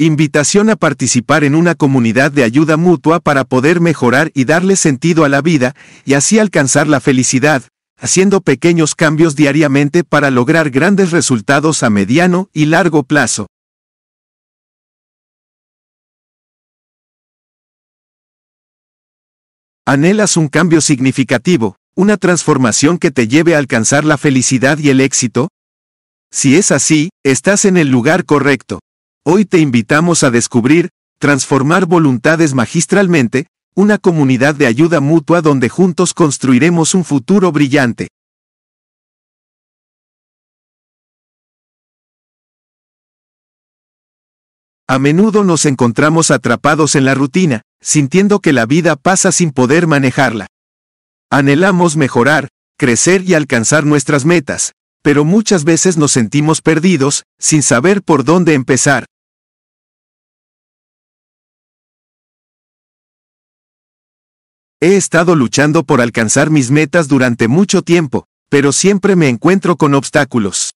Invitación a participar en una comunidad de ayuda mutua para poder mejorar y darle sentido a la vida y así alcanzar la felicidad, haciendo pequeños cambios diariamente para lograr grandes resultados a mediano y largo plazo. Anhelas un cambio significativo, una transformación que te lleve a alcanzar la felicidad y el éxito? Si es así, estás en el lugar correcto. Hoy te invitamos a descubrir, transformar voluntades magistralmente, una comunidad de ayuda mutua donde juntos construiremos un futuro brillante. A menudo nos encontramos atrapados en la rutina, sintiendo que la vida pasa sin poder manejarla. Anhelamos mejorar, crecer y alcanzar nuestras metas, pero muchas veces nos sentimos perdidos, sin saber por dónde empezar. He estado luchando por alcanzar mis metas durante mucho tiempo, pero siempre me encuentro con obstáculos.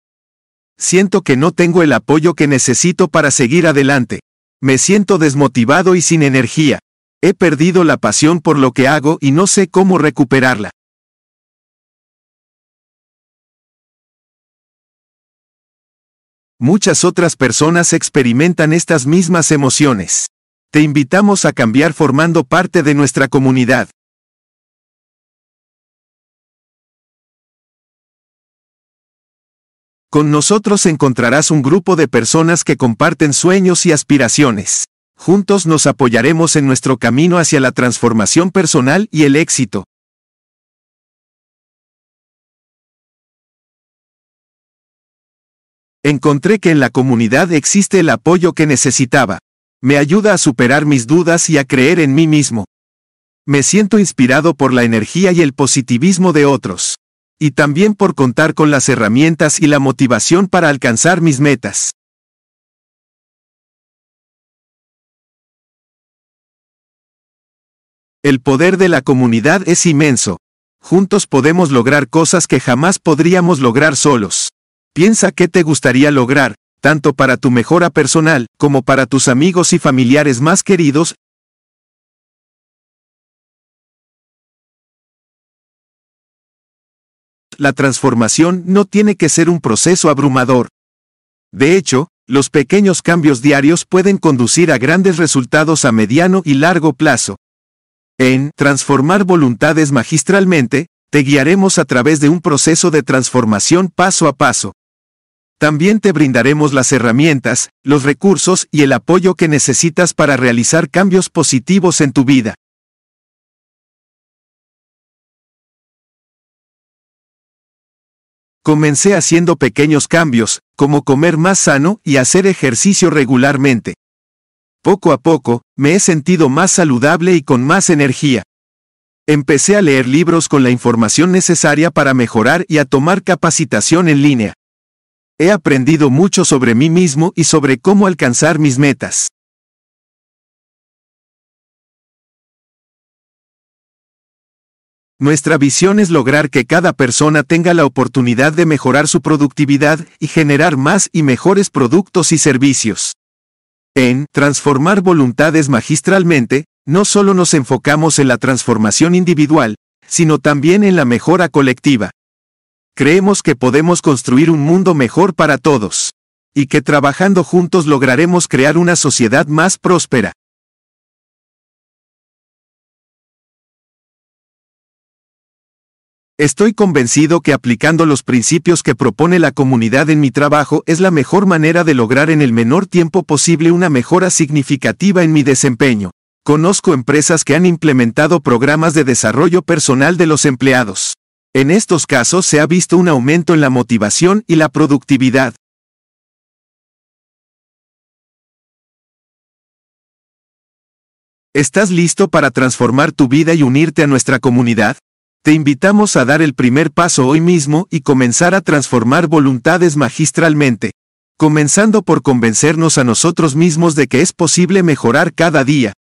Siento que no tengo el apoyo que necesito para seguir adelante. Me siento desmotivado y sin energía. He perdido la pasión por lo que hago y no sé cómo recuperarla. Muchas otras personas experimentan estas mismas emociones. Te invitamos a cambiar formando parte de nuestra comunidad. Con nosotros encontrarás un grupo de personas que comparten sueños y aspiraciones. Juntos nos apoyaremos en nuestro camino hacia la transformación personal y el éxito. Encontré que en la comunidad existe el apoyo que necesitaba. Me ayuda a superar mis dudas y a creer en mí mismo. Me siento inspirado por la energía y el positivismo de otros. Y también por contar con las herramientas y la motivación para alcanzar mis metas. El poder de la comunidad es inmenso. Juntos podemos lograr cosas que jamás podríamos lograr solos. Piensa qué te gustaría lograr, tanto para tu mejora personal como para tus amigos y familiares más queridos. La transformación no tiene que ser un proceso abrumador. De hecho, los pequeños cambios diarios pueden conducir a grandes resultados a mediano y largo plazo. En Transformar Voluntades Magistralmente, te guiaremos a través de un proceso de transformación paso a paso. También te brindaremos las herramientas, los recursos y el apoyo que necesitas para realizar cambios positivos en tu vida. Comencé haciendo pequeños cambios, como comer más sano y hacer ejercicio regularmente. Poco a poco, me he sentido más saludable y con más energía. Empecé a leer libros con la información necesaria para mejorar y a tomar capacitación en línea. He aprendido mucho sobre mí mismo y sobre cómo alcanzar mis metas. Nuestra visión es lograr que cada persona tenga la oportunidad de mejorar su productividad y generar más y mejores productos y servicios. En Transformar Voluntades Magistralmente, no solo nos enfocamos en la transformación individual, sino también en la mejora colectiva. Creemos que podemos construir un mundo mejor para todos. Y que trabajando juntos lograremos crear una sociedad más próspera. Estoy convencido que aplicando los principios que propone la comunidad en mi trabajo es la mejor manera de lograr en el menor tiempo posible una mejora significativa en mi desempeño. Conozco empresas que han implementado programas de desarrollo personal de los empleados. En estos casos se ha visto un aumento en la motivación y la productividad. ¿Estás listo para transformar tu vida y unirte a nuestra comunidad? Te invitamos a dar el primer paso hoy mismo y comenzar a transformar voluntades magistralmente, comenzando por convencernos a nosotros mismos de que es posible mejorar cada día.